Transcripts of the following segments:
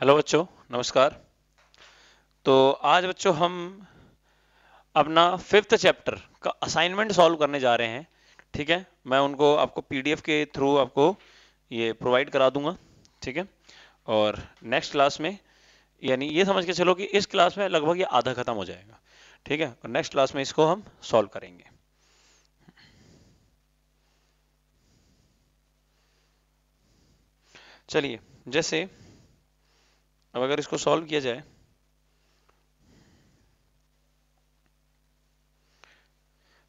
Hello बच्चों नमस्कार तो आज बच्चों हम अपना फिफ्थ चैप्टर का असाइनमेंट सॉल्व करने जा रहे हैं ठीक है मैं उनको आपको पीडीएफ के थ्रू आपको ये प्रोवाइड करा दूंगा ठीक है और नेक्स्ट क्लास में यानी ये समझ के चलो कि इस क्लास में लगभग ये आधा खत्म हो जाएगा ठीक है और नेक्स्ट क्लास में इसको हम सॉल्व करेंगे चलिए जैसे अब अगर इसको सॉल्व किया जाए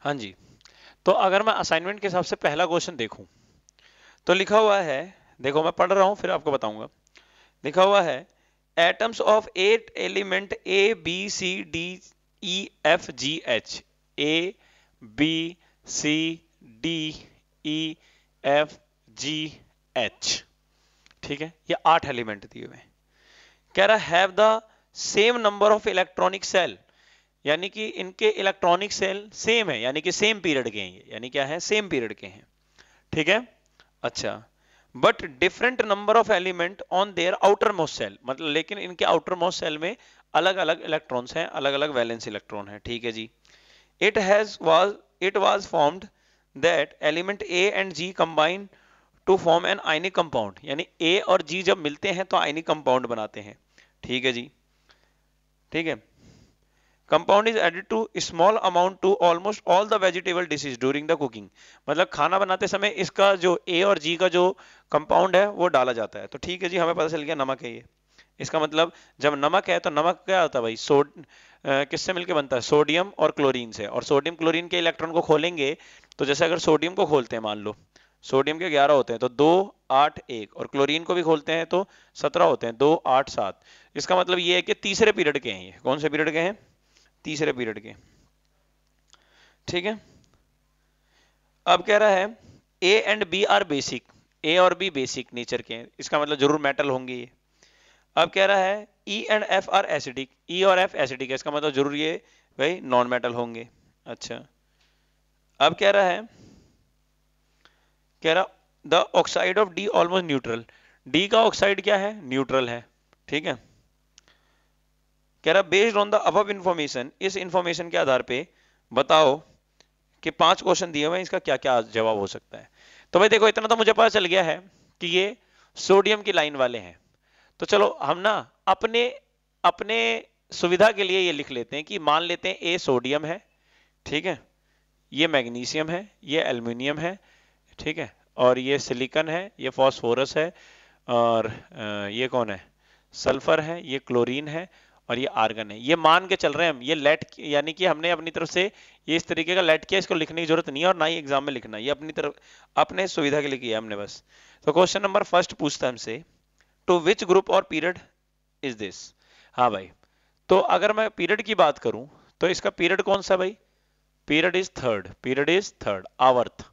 हाँ जी तो अगर मैं असाइनमेंट के हिसाब से पहला क्वेश्चन देखूं तो लिखा हुआ है देखो मैं पढ़ रहा हूं फिर आपको बताऊंगा लिखा हुआ है atoms of eight element A B C D E F G H A B C D E F G H ठीक है ये आठ एलिमेंट दिए हुए हैं कह रहा have the same number of electronic shell यानी कि इनके इलेक्ट्रॉनिक सेल सेम है यानी कि सेम पीरियड के हैं यानी क्या है सेम पीरियड के हैं ठीक है अच्छा but different number of element on their outermost shell मतलब लेकिन इनके आउटर मोस्ट सेल में अलग अलग इलेक्ट्रॉन्स हैं अलग अलग वैलेंस इलेक्ट्रॉन है ठीक है G it has it was formed that element A and G combine to form an ionic compound यानी ए और जी जब मिलते हैं तो आइनिक कंपाउंड बनाते हैं ठीक है जी ठीक है compound is added to small amount to almost all the vegetable dishes during the cooking मतलब खाना बनाते समय इसका जो ए और जी का जो कंपाउंड है वो डाला जाता है तो ठीक है जी हमें पता चल गया नमक है ये इसका मतलब जब नमक है तो नमक क्या होता है भाई सोड किससे मिलके बनता है सोडियम और क्लोरीन से और सोडियम क्लोरीन के इलेक्ट्रॉन को खोलेंगे तो जैसे अगर सोडियम को खोलते हैं मान लो सोडियम के ग्यारह होते हैं तो दो आठ एक और क्लोरीन को भी खोलते हैं तो सत्रह होते हैं दो आठ सात इसका मतलब ये है कि तीसरे पीरियड के हैं ये कौन से पीरियड के हैं तीसरे पीरियड के ठीक है अब कह रहा है A and B are basic A और बी बेसिक नेचर के हैं इसका मतलब जरूर मेटल होंगे ये अब कह रहा है E and F are acidic E और एफ एसिडिक इसका मतलब जरूर ये भाई नॉन मेटल होंगे अच्छा अब कह रहा है कह रहा the oxide of D almost neutral D का ऑक्साइड क्या है न्यूट्रल है ठीक है कह रहा बेस्ड ऑन द अब इंफॉर्मेशन इस इंफॉर्मेशन के आधार पे बताओ कि पांच क्वेश्चन दिए हुए इसका क्या क्या जवाब हो सकता है तो भाई देखो इतना तो मुझे पता चल गया है कि ये सोडियम की लाइन वाले हैं तो चलो हम ना अपने अपने सुविधा के लिए ये लिख लेते हैं कि मान लेते हैं ए सोडियम है ठीक है ये मैग्नीशियम है ये एल्यूमिनियम है ठीक है और ये सिलिकन है ये फॉस्फोरस है और ये कौन है सल्फर है ये क्लोरीन है और ये आर्गन है ये मान के चल रहे हैं हम ये लेट यानी कि हमने अपनी तरफ से ये इस तरीके का लेट किया इसको लिखने की जरूरत नहीं है और ना ही एग्जाम में लिखना ये अपनी तरफ अपने सुविधा के लिए किया हमने बस तो क्वेश्चन नंबर फर्स्ट पूछता हमसे टू विच ग्रुप और पीरियड इज दिस हाँ भाई तो अगर मैं पीरियड की बात करूं तो इसका पीरियड कौन सा भाई period is third period is third आवर्थ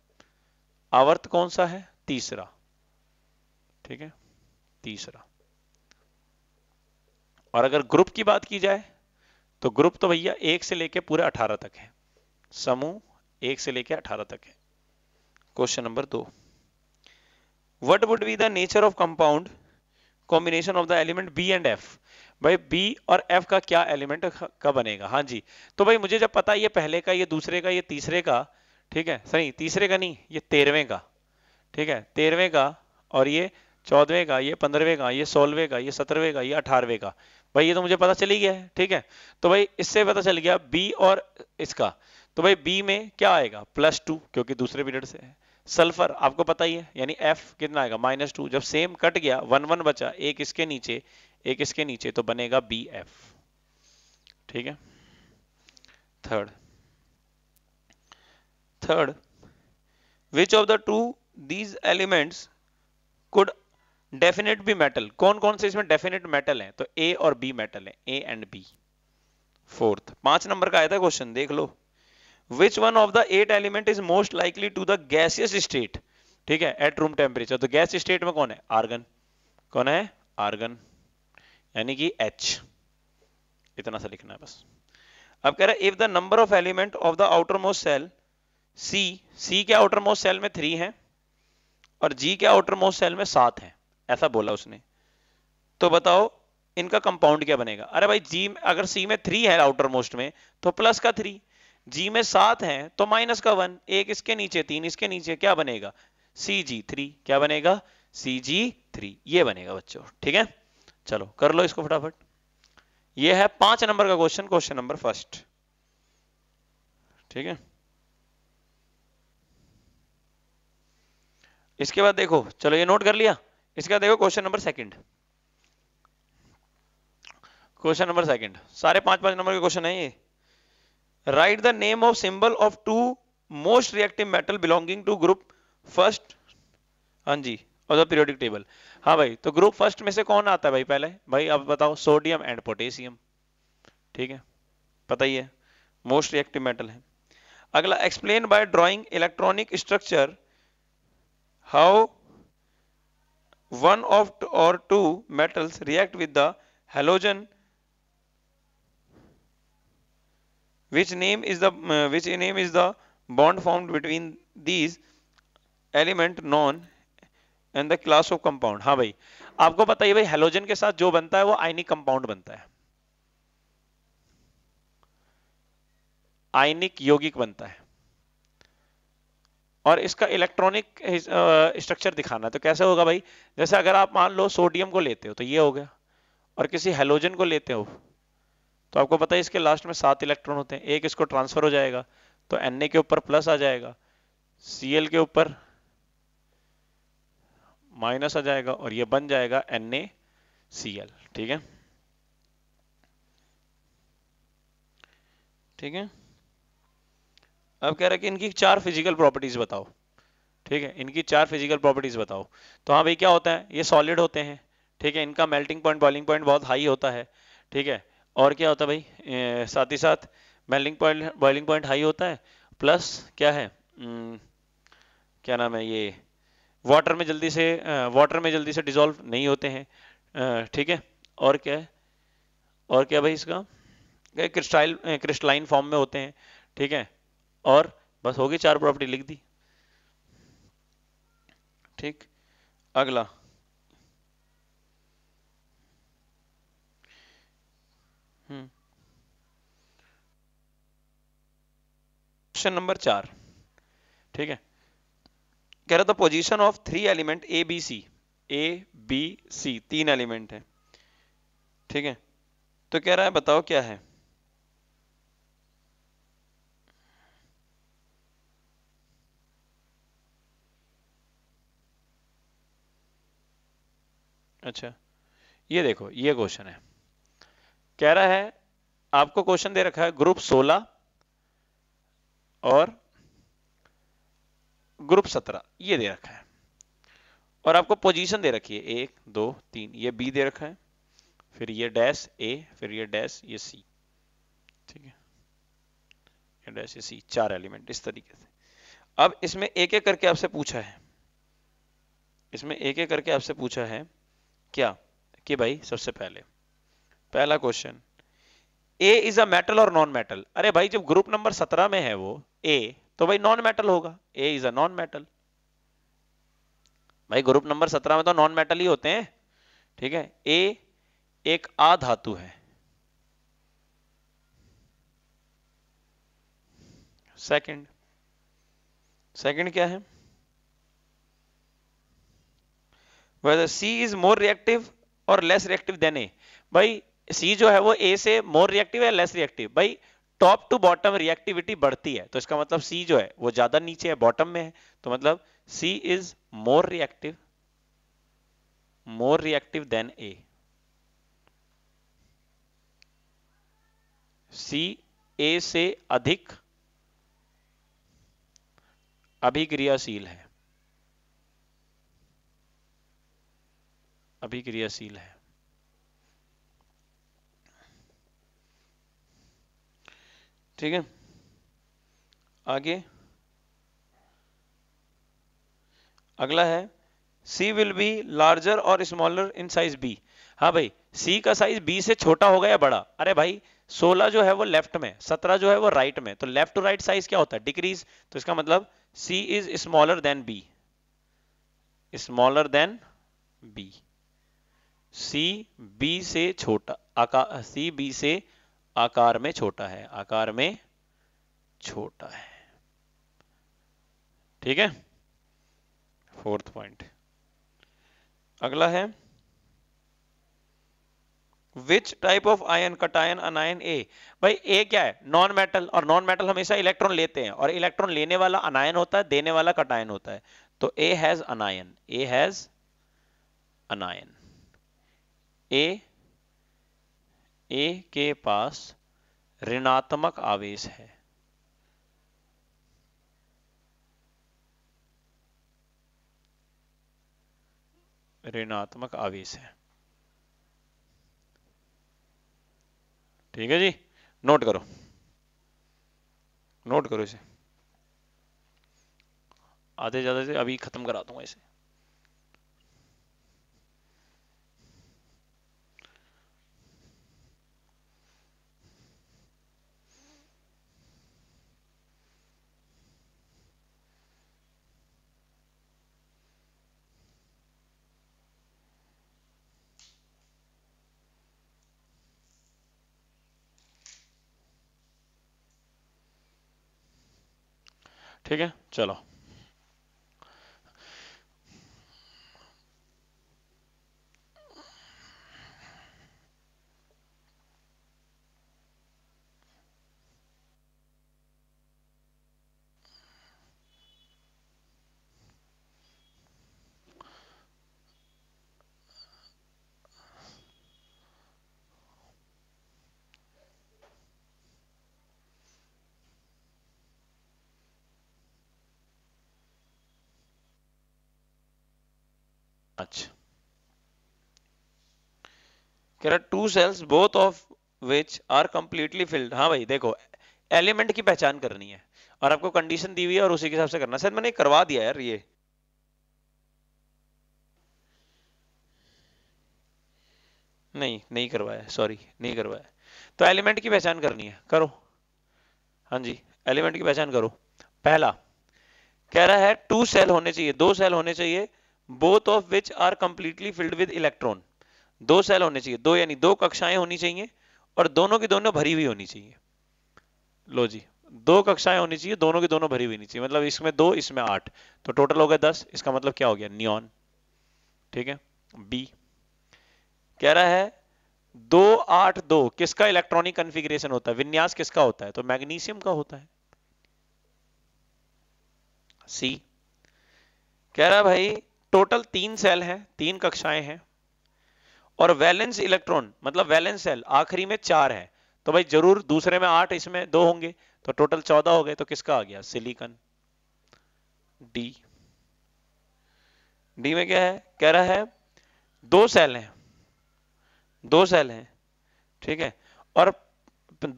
आवर्त कौन सा है तीसरा ठीक है तीसरा और अगर ग्रुप की बात की जाए तो ग्रुप तो भैया एक से लेकर पूरे अठारह तक है समूह एक से लेकर अठारह तक है क्वेश्चन नंबर दो what would be the nature of compound combination of the element B and F भाई बी और एफ का क्या एलिमेंट का बनेगा हाँ जी तो भाई मुझे जब पता ये पहले का ये दूसरे का ये तीसरे का ठीक है सही तीसरे का नहीं ये तेरहवें का ठीक है तेरहवें का और ये चौदहवें का ये पंद्रहवें का ये सोलहवें का ये सत्रहवें का ये अठारहवें का भाई ये तो मुझे पता चली गया है ठीक है तो भाई इससे पता चल गया बी और इसका तो भाई बी में क्या आएगा प्लस टू क्योंकि दूसरे पीरियड से है सल्फर आपको पता ही है यानी एफ कितना आएगा माइनस टू जब सेम कट गया वन वन बचा एक इसके नीचे एक इसके नीचे तो बनेगा बी एफ ठीक है third third which of the two these elements could definite भी मेटल कौन कौन से इसमें डेफिनेट मेटल है तो ए और बी मेटल है ए एंड बी फोर्थ पांच नंबर का आया था क्वेश्चन देख लो which one of the eight element is most likely to the gaseous state ठीक है एट रूम टेम्परेचर तो गैस स्टेट में कौन है आर्गन कौन है आर्गन यानी कि एच इतना सा लिखना है बस अब कह रहा है if the number of element of the outermost shell C C के आउटर मोस्ट सेल में थ्री है और जी के आउटर मोस्ट सेल में सात है ऐसा बोला उसने तो बताओ इनका कंपाउंड क्या बनेगा अरे भाई जी अगर सी में थ्री है आउटर मोस्ट में तो प्लस का थ्री जी में सात है तो माइनस का वन एक इसके नीचे तीन इसके नीचे क्या बनेगा सी जी थ्री क्या बनेगा सी जी थ्री ये बनेगा बच्चों ठीक है चलो कर लो इसको फटाफट ये है पांच नंबर का क्वेश्चन क्वेश्चन नंबर फर्स्ट ठीक है इसके बाद देखो चलो ये नोट कर लिया इसके बाद देखो question number second question number second सारे पांच पांच नंबर के क्वेश्चन है ये write the name of symbol of two most reactive metal belonging to group first हाँ जी और पीरियोडिक टेबल हाँ भाई तो ग्रुप फर्स्ट में से कौन आता है भाई पहले भाई अब बताओ सोडियम एंड पोटेशियम ठीक है पता ही है मोस्ट रिएक्टिव मेटल है अगला explain by drawing electronic structure how one of or two metals react with the halogen which name is the uh, which name is the bond formed between these element known and the class of compound हाँ भाई आपको पता है भाई halogen के साथ जो बनता है वो आइनिक कंपाउंड बनता है आइनिक यौगिक बनता है और इसका इलेक्ट्रॉनिक स्ट्रक्चर दिखाना है तो कैसे होगा भाई जैसे अगर आप मान लो सोडियम को लेते हो तो ये हो गया और किसी हेलोजन को लेते हो तो आपको पता है इसके लास्ट में सात इलेक्ट्रॉन होते हैं एक इसको ट्रांसफर हो जाएगा तो एन के ऊपर प्लस आ जाएगा सी के ऊपर माइनस आ जाएगा और यह बन जाएगा एन ठीक है ठीक है अब कह रहा है कि इनकी चार फिजिकल प्रॉपर्टीज बताओ ठीक है इनकी चार फिजिकल प्रॉपर्टीज बताओ तो हाँ भाई क्या होता है ये सॉलिड होते हैं ठीक है इनका मेल्टिंग पॉइंट बॉइलिंग पॉइंट बहुत हाई होता है ठीक है और क्या होता है भाई साथ ही साथ melting point boiling point high होता है प्लस क्या है क्या नाम है ये वाटर में जल्दी से वाटर में जल्दी से डिजोल्व नहीं होते हैं ठीक है और क्या है और क्या भाई इसका क्रिस्टाइल क्रिस्टलाइन फॉर्म में होते हैं ठीक है और बस होगी चार प्रॉपर्टी लिख दी ठीक अगला क्वेश्चन हम्म। नंबर चार ठीक है कह रहा था position of three element A B C A B C तीन एलिमेंट है ठीक है तो कह रहा है बताओ क्या है अच्छा ये देखो ये क्वेश्चन है कह रहा है आपको क्वेश्चन दे रखा है ग्रुप 16 और ग्रुप 17 ये दे रखा है और आपको पोजीशन दे रखी है एक दो तीन ये बी दे रखा है फिर ये डैश ए फिर ये डैश ये सी ठीक है ये डैश ये सी चार एलिमेंट इस तरीके से अब इसमें एक एक करके आपसे पूछा है इसमें एक एक करके आपसे पूछा है क्या कि भाई सबसे पहले पहला question A is a metal और नॉन मेटल अरे भाई जब ग्रुप नंबर सत्रह में है वो ए तो भाई नॉन मेटल होगा A is a non metal भाई ग्रुप नंबर सत्रह में तो नॉन मेटल ही होते हैं ठीक है ए एक आधातु है सेकंड सेकंड क्या है whether C is more reactive or less reactive than A. भाई सी जो है वो ए से मोर रिएक्टिव है लेस रिएक्टिव भाई टॉप टू बॉटम रिएक्टिविटी बढ़ती है तो इसका मतलब सी जो है वो ज्यादा नीचे है बॉटम में है तो मतलब C is more reactive more reactive than A C A से अधिक अभिक्रियाशील है अभिक्रियाशील क्रियाशील है ठीक है आगे अगला है सी विल बी लार्जर और स्मॉलर इन साइज बी हाँ भाई सी का साइज बी से छोटा होगा या बड़ा अरे भाई 16 जो है वो लेफ्ट में 17 जो है वो राइट right में तो लेफ्ट टू राइट साइज क्या होता है डिक्रीज तो इसका मतलब C is smaller than B smaller than B C B से छोटा आकार सी बी से आकार में छोटा है आकार में छोटा है ठीक है फोर्थ पॉइंट अगला है which type of ion cation anion A भाई ए क्या है नॉन मेटल और नॉन मेटल हमेशा इलेक्ट्रॉन लेते हैं और इलेक्ट्रॉन लेने वाला अनायन होता है देने वाला कटायन होता है तो ए हैज अनायन ए हैज अनायन ए ए के पास ऋणात्मक आवेश है ऋणात्मक आवेश है ठीक है जी नोट करो नोट करो इसे आधे ज्यादा से अभी खत्म करा दूंगा इसे ठीक है चलो अच्छा two shells both of which are completely filled हाँ भाई देखो एलिमेंट की पहचान करनी है और आपको कंडीशन दी हुई है और उसी के हिसाब से करना शायद मैंने करवा दिया यार ये नहीं नहीं करवाया सॉरी नहीं करवाया तो एलिमेंट की पहचान करनी है करो हाँ जी एलिमेंट की पहचान करो पहला कह रहा है टू सेल होने चाहिए दो सेल होने चाहिए both of which are completely filled with electron दो सेल होने चाहिए दो यानी दो कक्षाएं होनी चाहिए और दोनों की दोनों भरी हुई होनी चाहिए लो जी दो कक्षाएं होनी चाहिए दोनों की दोनों भरी हुई नहीं चाहिए मतलब इसमें दो इसमें आठ तो टोटल हो गया दस इसका मतलब क्या हो गया नियॉन ठीक है बी कह रहा है दो आठ दो किसका इलेक्ट्रॉनिक कंफिग्रेशन होता है विन्यास किसका होता है तो मैग्नीशियम का होता है सी कह रहा भाई टोटल तीन सेल हैं तीन कक्षाएं हैं और वैलेंस इलेक्ट्रॉन मतलब वैलेंस सेल आखिरी में चार है तो भाई जरूर दूसरे में आठ इसमें दो होंगे तो टोटल चौदह हो गए तो किसका आ गया सिलिकन डी डी में क्या है कह रहा है दो सेल हैं दो सेल हैं ठीक है और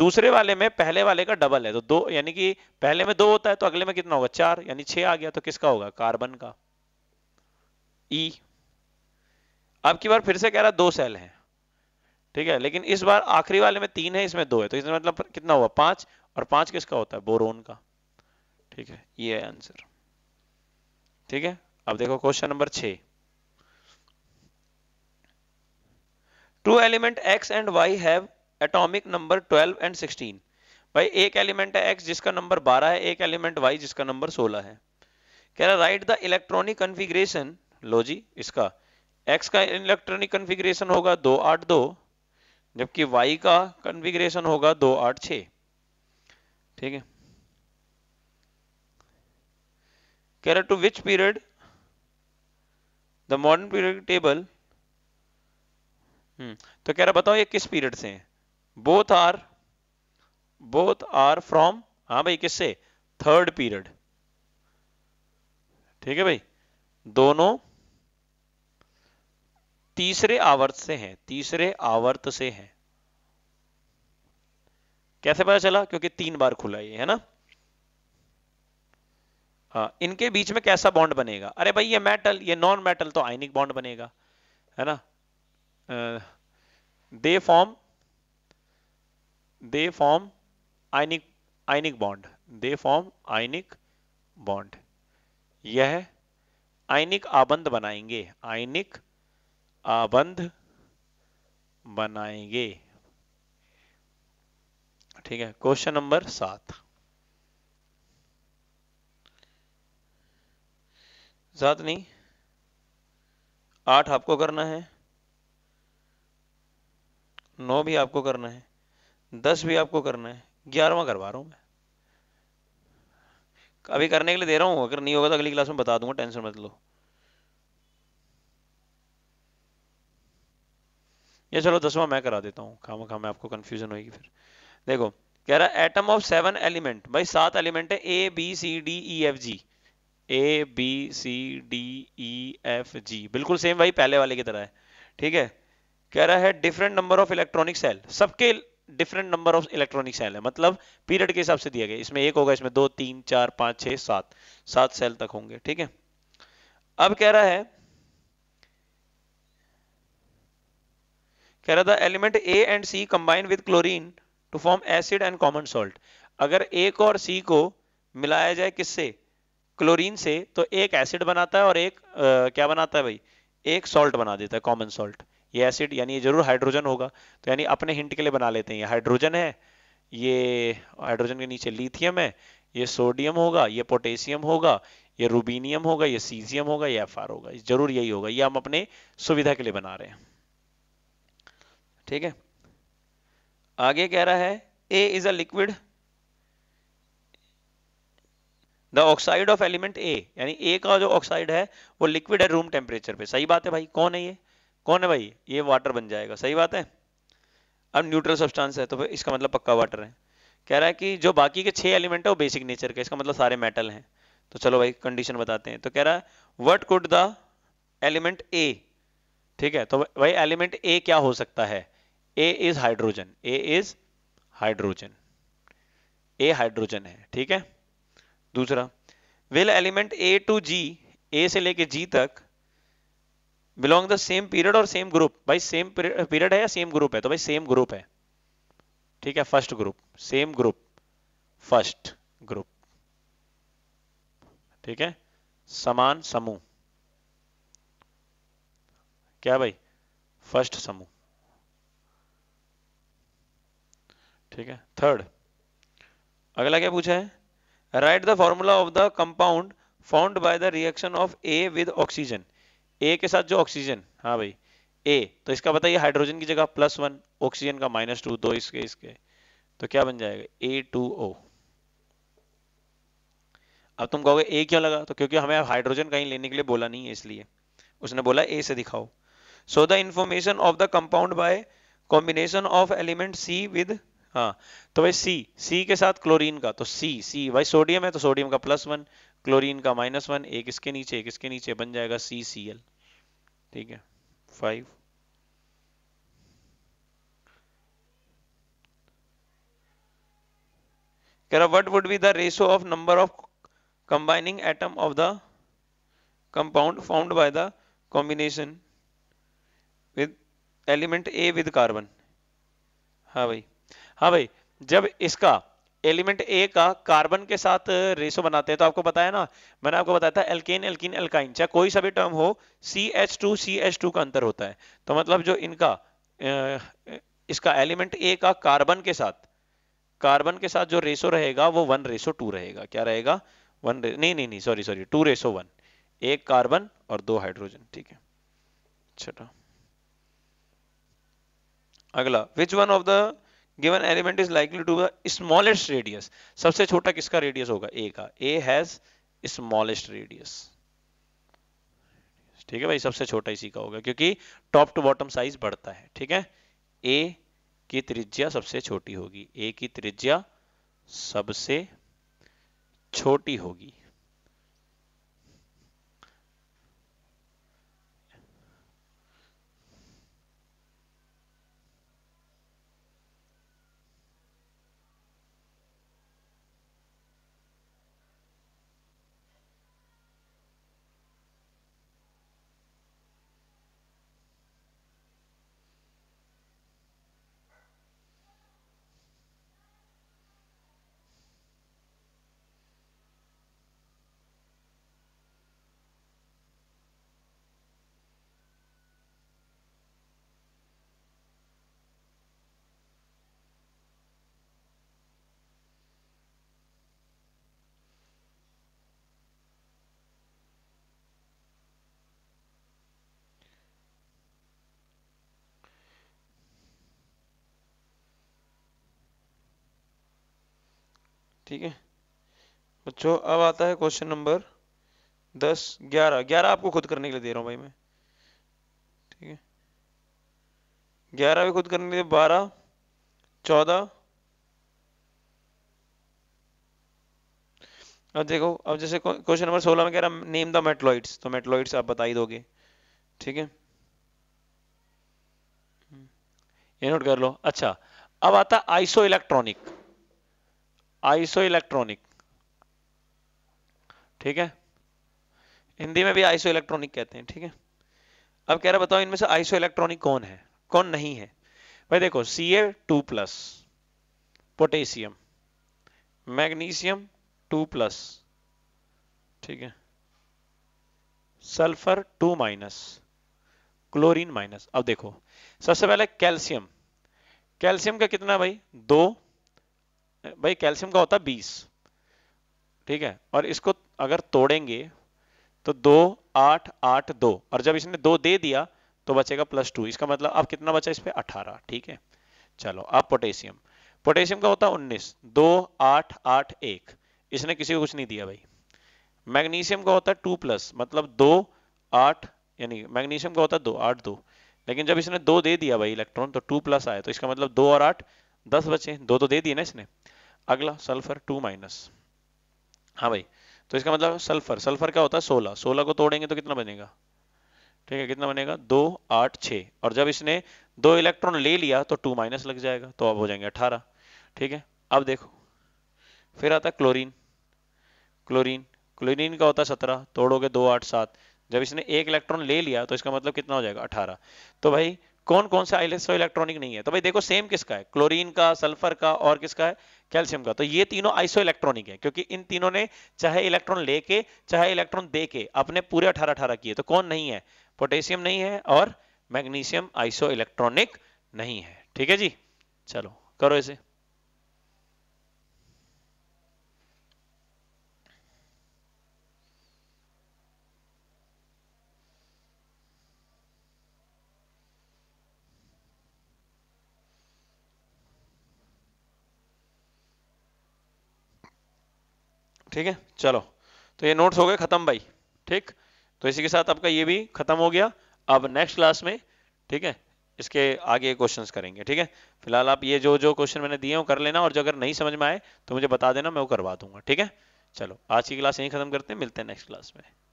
दूसरे वाले में पहले वाले का डबल है तो दो यानी कि पहले में दो होता है तो अगले में कितना होगा चार यानी छह आ गया तो किसका होगा कार्बन का ई e. अब की बार फिर से कह रहा है दो सेल हैं ठीक है लेकिन इस बार आखिरी वाले में तीन है इसमें दो है तो इसमें मतलब कितना हुआ पांच और पांच किसका होता है बोरोन का ठीक है ये है आंसर ठीक है अब देखो क्वेश्चन नंबर छ two element X and Y have atomic number 12 and 16 भाई एक एलिमेंट है एक्स जिसका नंबर 12 है एक एलिमेंट वाई जिसका नंबर 16 है कह रहा राइट द इलेक्ट्रॉनिक कन्फिग्रेशन लो जी इसका एक्स का इलेक्ट्रॉनिक कन्फिग्रेशन होगा दो आठ दो जबकि वाई का कन्फिग्रेशन होगा दो आठ छ ठीक है रहे to which period the modern period table तो कह रहा बताओ ये किस पीरियड से है both are both are from हाँ भाई किससे थर्ड पीरियड ठीक है भाई दोनों तीसरे आवर्त से हैं तीसरे आवर्त से हैं कैसे पता चला क्योंकि तीन बार खुला ये है ना आ, हाँ, इनके बीच में कैसा बॉन्ड बनेगा अरे भाई ये मेटल ये नॉन मेटल तो आयनिक बॉन्ड बनेगा है ना they form they form ionic ionic bond they form ionic bond यह है आयनिक आबंध बनाएंगे आयनिक आबंध बनाएंगे ठीक है क्वेश्चन नंबर सात सात नहीं आठ आपको करना है नौ भी आपको करना है दस भी आपको करना है ग्यारहवा करवा रहा हूं मैं अभी करने के लिए दे रहा हूँ अगर नहीं होगा तो अगली क्लास में बता दूंगा टेंशन मत लो ये चलो दसवां मैं करा देता हूँ खामा खामा आपको कन्फ्यूजन होगी फिर देखो कह रहा है एटम ऑफ सेवन एलिमेंट भाई सात एलिमेंट है A B C D E F G A B C D E F G बिल्कुल सेम भाई पहले वाले की तरह है ठीक है कह रहा है different number of electronic shell सबके different number of electronic shell है मतलब पीरियड के हिसाब से दिया गया इसमें एक होगा इसमें दो तीन चार पांच छह सात सात सेल तक होंगे ठीक है अब कह रहा है कह रहा था element A and C combine with chlorine to form acid and common salt अगर ए को और सी को मिलाया जाए किससे क्लोरीन से तो एक एसिड बनाता है और एक आ, क्या बनाता है भाई एक सॉल्ट बना देता है कॉमन सॉल्ट ये एसिड यानी ये जरूर हाइड्रोजन होगा तो यानी अपने हिंट के लिए बना लेते हैं ये हाइड्रोजन है ये हाइड्रोजन के नीचे लिथियम है ये सोडियम होगा ये पोटेशियम होगा ये रूबीनियम होगा ये सीजियम होगा ये एफ होगा जरूर यही होगा ये हम अपने सुविधा के लिए बना रहे हैं ठीक है आगे कह रहा है A is a liquid the oxide of element A यानी ए का जो ऑक्साइड है वो लिक्विड है रूम टेम्परेचर पे सही बात है भाई कौन है ये कौन है भाई ये वाटर बन जाएगा सही बात है अब न्यूट्रल सब्सटेंस है तो फिर इसका मतलब पक्का वाटर है कह रहा है कि जो बाकी के छह एलिमेंट है वो बेसिक नेचर के इसका मतलब सारे मेटल हैं तो चलो भाई कंडीशन बताते हैं तो कह रहा है what could the element A ठीक है तो भाई एलिमेंट ए क्या हो सकता है A is hydrogen A is hydrogen A hydrogen है ठीक है दूसरा will element A to G A से लेके जी तक बिलोंग द सेम पीरियड और सेम ग्रुप भाई सेम पीरियड है या सेम ग्रुप है तो भाई सेम ग्रुप है ठीक है first group same group first group ठीक है समान समूह क्या भाई फर्स्ट समूह ठीक है थर्ड अगला क्या पूछा है write the formula of the compound found by the reaction of A with oxygen A के साथ जो ऑक्सीजन हाँ भाई ए तो इसका बताइए हाइड्रोजन की जगह प्लस वन ऑक्सीजन का माइनस टू दो इसके इसके तो क्या बन जाएगा ए टू ओ अब तुम कहोगे ए क्यों लगा तो क्योंकि हमें हाइड्रोजन कहीं लेने के लिए बोला नहीं है इसलिए उसने बोला ए से दिखाओ so the information of the compound by combination of element C with हाँ तो भाई सी सी के साथ क्लोरीन का तो सी सी भाई सोडियम है तो सोडियम का प्लस वन क्लोरीन का माइनस वन एक इसके नीचे एक इसके नीचे बन जाएगा सी सी एल ठीक है फाइव कह रहा what would be the ratio of number of combining atom of the compound found by the combination with element A with carbon हाँ भाई हाँ भाई जब इसका एलिमेंट ए का कार्बन के साथ रेशो बनाते हैं तो आपको बताया ना मैंने आपको बताया था एल्केन एल्किन एल्काइन चाहे कोई सा भी टर्म हो C H two C H two का अंतर होता है तो मतलब जो इनका इसका एलिमेंट ए का कार्बन के साथ कार्बन के साथ जो रेशो रहेगा वो वन रेशो टू रहेगा क्या रहेगा वन रे... नहीं नहीं नहीं sorry sorry to ratio one एक कार्बन और दो हाइड्रोजन ठीक है छठा अच्छा। अगला which one of the given element is likely to smallest radius सबसे छोटा किसका रेडियस होगा ए का ए हैज स्मॉलेस्ट रेडियस ठीक है भाई सबसे छोटा इसी का होगा क्योंकि टॉप टू बॉटम साइज बढ़ता है ठीक है ए की त्रिज्या सबसे छोटी होगी ए की त्रिज्या सबसे छोटी होगी ठीक है बच्चों अब आता है क्वेश्चन नंबर दस ग्यारह ग्यारह आपको खुद करने के लिए दे रहा हूं भाई मैं ठीक है ग्यारह भी खुद करने के लिए बारह चौदह अब देखो अब जैसे क्वेश्चन नंबर सोलह में कह रहा नेम द मेटलॉइड्स तो मेटलॉइड्स आप बता ही दोगे ठीक है ये नोट कर लो अच्छा अब आता आइसो इलेक्ट्रॉनिक आइसो इलेक्ट्रॉनिक ठीक है हिंदी में भी आइसो इलेक्ट्रॉनिक कहते हैं ठीक है अब कह रहा बताओ इनमें से आइसो इलेक्ट्रॉनिक कौन है कौन नहीं है भाई देखो C A two plus potassium magnesium two plus ठीक है sulphur two minus chlorine minus अब देखो सबसे पहले कैल्शियम कैल्शियम का कितना भाई दो भाई कैल्शियम का होता है बीस ठीक है और इसको अगर तोड़ेंगे तो दो आठ आठ दो और जब इसने दो दे दिया तो बचेगा प्लस टू इसका मतलब अब कितना बचा इस पर अठारह ठीक है चलो अब पोटेशियम पोटेशियम का होता है उन्नीस दो आठ आठ एक इसने किसी को कुछ नहीं दिया भाई मैग्नीशियम का होता है टू प्लस मतलब दो आठ यानी मैग्नीशियम का होता है दो आठ दो लेकिन जब इसने दो दे दिया भाई इलेक्ट्रॉन तो टू प्लस आया तो इसका मतलब दो और आठ दस बचे दो तो दे दिए ना इसने अगला सल्फर टू माइनस हाँ भाई तो इसका मतलब सल्फर सल्फर क्या होता है सोलह सोलह को तोड़ेंगे तो कितना बनेगा ठीक है कितना बनेगा दो आठ छ और जब इसने दो इलेक्ट्रॉन ले लिया तो टू माइनस लग जाएगा तो अब हो जाएंगे अठारह ठीक है अब देखो फिर आता है क्लोरीन क्लोरीन क्लोरीन का होता है सत्रह तोड़ोगे दो आठ सात जब इसने एक इलेक्ट्रॉन ले लिया तो इसका मतलब कितना हो जाएगा अठारह तो भाई कौन कौन सा इलेक्ट्रॉनिक नहीं है तो भाई देखो सेम किसका है क्लोरीन का सल्फर का और किसका है कैल्शियम का तो ये तीनों आइसो इलेक्ट्रॉनिक है क्योंकि इन तीनों ने चाहे इलेक्ट्रॉन लेके चाहे इलेक्ट्रॉन दे के अपने पूरे अठारह अठारह किए तो कौन नहीं है पोटेशियम नहीं है और मैग्नीशियम आइसो इलेक्ट्रॉनिक नहीं है ठीक है जी चलो करो इसे ठीक है चलो तो ये नोट्स हो गए खत्म भाई ठीक तो इसी के साथ आपका ये भी खत्म हो गया अब नेक्स्ट क्लास में ठीक है इसके आगे क्वेश्चंस करेंगे ठीक है फिलहाल आप ये जो जो क्वेश्चन मैंने दिए हैं कर लेना और जो अगर नहीं समझ में आए तो मुझे बता देना मैं वो करवा दूंगा ठीक है चलो आज की क्लास यहीं खत्म करते हैं मिलते हैं नेक्स्ट क्लास में